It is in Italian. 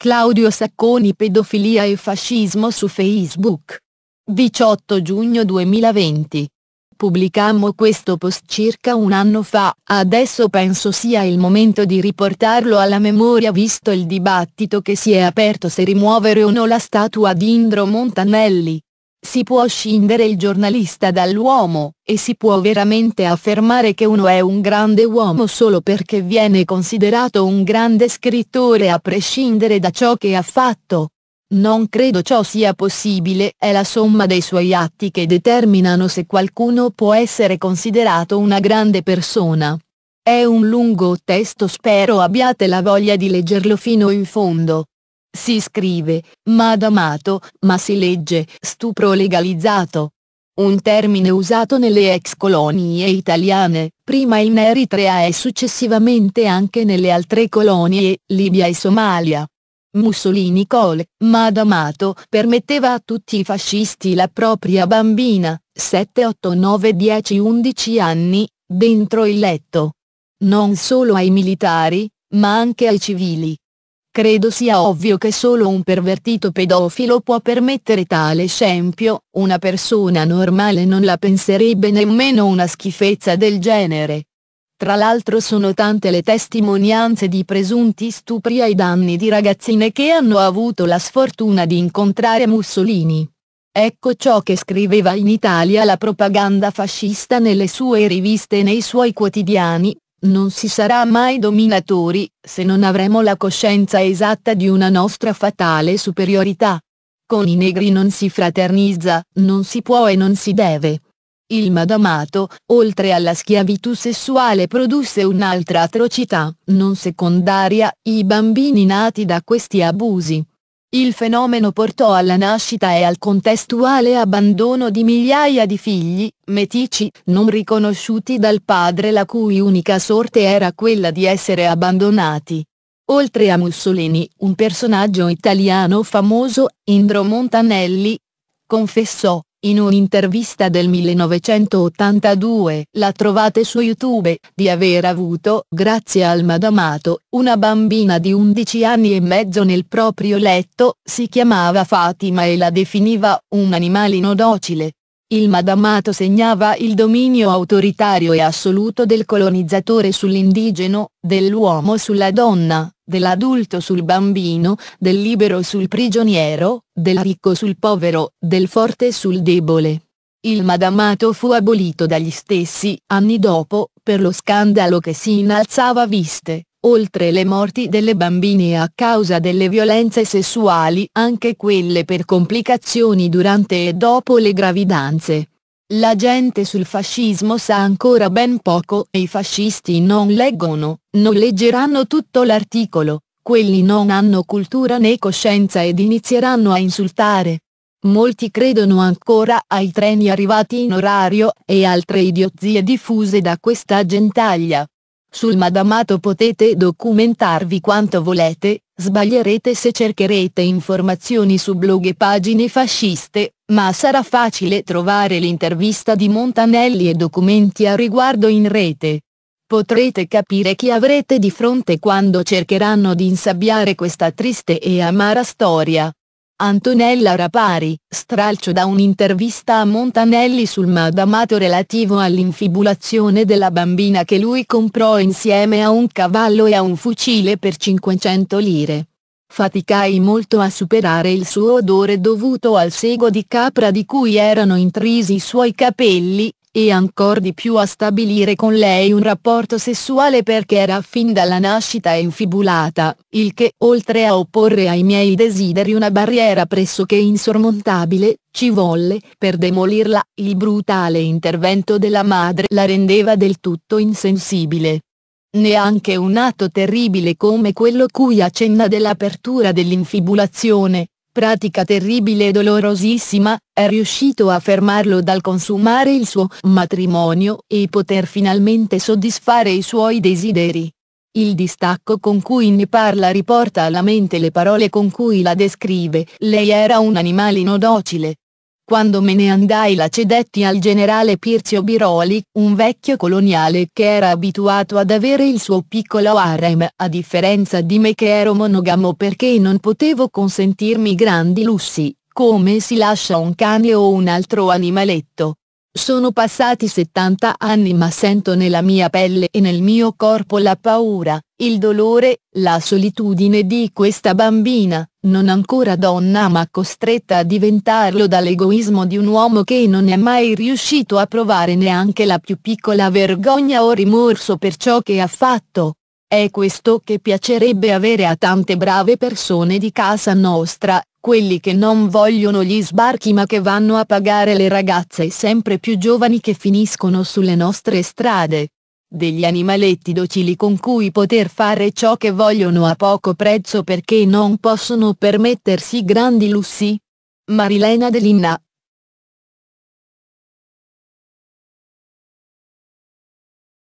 Claudio Sacconi pedofilia e fascismo su Facebook. 18 giugno 2020. Pubblicammo questo post circa un anno fa, adesso penso sia il momento di riportarlo alla memoria visto il dibattito che si è aperto se rimuovere o no la statua di Indro Montanelli. Si può scindere il giornalista dall'uomo, e si può veramente affermare che uno è un grande uomo solo perché viene considerato un grande scrittore a prescindere da ciò che ha fatto. Non credo ciò sia possibile, è la somma dei suoi atti che determinano se qualcuno può essere considerato una grande persona. È un lungo testo spero abbiate la voglia di leggerlo fino in fondo. Si scrive madamato, ma si legge stupro legalizzato. Un termine usato nelle ex colonie italiane, prima in Eritrea e successivamente anche nelle altre colonie, Libia e Somalia. Mussolini col madamato permetteva a tutti i fascisti la propria bambina, 7, 8, 9, 10, 11 anni, dentro il letto. Non solo ai militari, ma anche ai civili. Credo sia ovvio che solo un pervertito pedofilo può permettere tale scempio, una persona normale non la penserebbe nemmeno una schifezza del genere. Tra l'altro sono tante le testimonianze di presunti stupri ai danni di ragazzine che hanno avuto la sfortuna di incontrare Mussolini. Ecco ciò che scriveva in Italia la propaganda fascista nelle sue riviste e nei suoi quotidiani, non si sarà mai dominatori, se non avremo la coscienza esatta di una nostra fatale superiorità. Con i negri non si fraternizza, non si può e non si deve. Il madamato, oltre alla schiavitù sessuale produsse un'altra atrocità, non secondaria, i bambini nati da questi abusi. Il fenomeno portò alla nascita e al contestuale abbandono di migliaia di figli, metici, non riconosciuti dal padre la cui unica sorte era quella di essere abbandonati. Oltre a Mussolini, un personaggio italiano famoso, Indro Montanelli, confessò, in un'intervista del 1982, la trovate su YouTube, di aver avuto, grazie al madamato, una bambina di 11 anni e mezzo nel proprio letto, si chiamava Fatima e la definiva un animalino docile. Il madamato segnava il dominio autoritario e assoluto del colonizzatore sull'indigeno, dell'uomo sulla donna, dell'adulto sul bambino, del libero sul prigioniero, del ricco sul povero, del forte sul debole. Il madamato fu abolito dagli stessi anni dopo, per lo scandalo che si innalzava viste, Oltre le morti delle bambine a causa delle violenze sessuali anche quelle per complicazioni durante e dopo le gravidanze. La gente sul fascismo sa ancora ben poco e i fascisti non leggono, non leggeranno tutto l'articolo, quelli non hanno cultura né coscienza ed inizieranno a insultare. Molti credono ancora ai treni arrivati in orario e altre idiozie diffuse da questa gentaglia. Sul Madamato potete documentarvi quanto volete, sbaglierete se cercherete informazioni su blog e pagine fasciste, ma sarà facile trovare l'intervista di Montanelli e documenti a riguardo in rete. Potrete capire chi avrete di fronte quando cercheranno di insabbiare questa triste e amara storia. Antonella Rapari, stralcio da un'intervista a Montanelli sul madamato relativo all'infibulazione della bambina che lui comprò insieme a un cavallo e a un fucile per 500 lire. Faticai molto a superare il suo odore dovuto al sego di capra di cui erano intrisi i suoi capelli, e ancor di più a stabilire con lei un rapporto sessuale perché era fin dalla nascita infibulata, il che oltre a opporre ai miei desideri una barriera pressoché insormontabile, ci volle, per demolirla, il brutale intervento della madre la rendeva del tutto insensibile. Neanche un atto terribile come quello cui accenna dell'apertura dell'infibulazione, pratica terribile e dolorosissima, è riuscito a fermarlo dal consumare il suo matrimonio e poter finalmente soddisfare i suoi desideri. Il distacco con cui ne parla riporta alla mente le parole con cui la descrive, lei era un animalino docile, quando me ne andai la cedetti al generale Pirzio Biroli, un vecchio coloniale che era abituato ad avere il suo piccolo harem, a differenza di me che ero monogamo perché non potevo consentirmi grandi lussi, come si lascia un cane o un altro animaletto. Sono passati 70 anni ma sento nella mia pelle e nel mio corpo la paura, il dolore, la solitudine di questa bambina, non ancora donna ma costretta a diventarlo dall'egoismo di un uomo che non è mai riuscito a provare neanche la più piccola vergogna o rimorso per ciò che ha fatto. È questo che piacerebbe avere a tante brave persone di casa nostra, quelli che non vogliono gli sbarchi ma che vanno a pagare le ragazze sempre più giovani che finiscono sulle nostre strade. Degli animaletti docili con cui poter fare ciò che vogliono a poco prezzo perché non possono permettersi grandi lussi. Marilena Delinna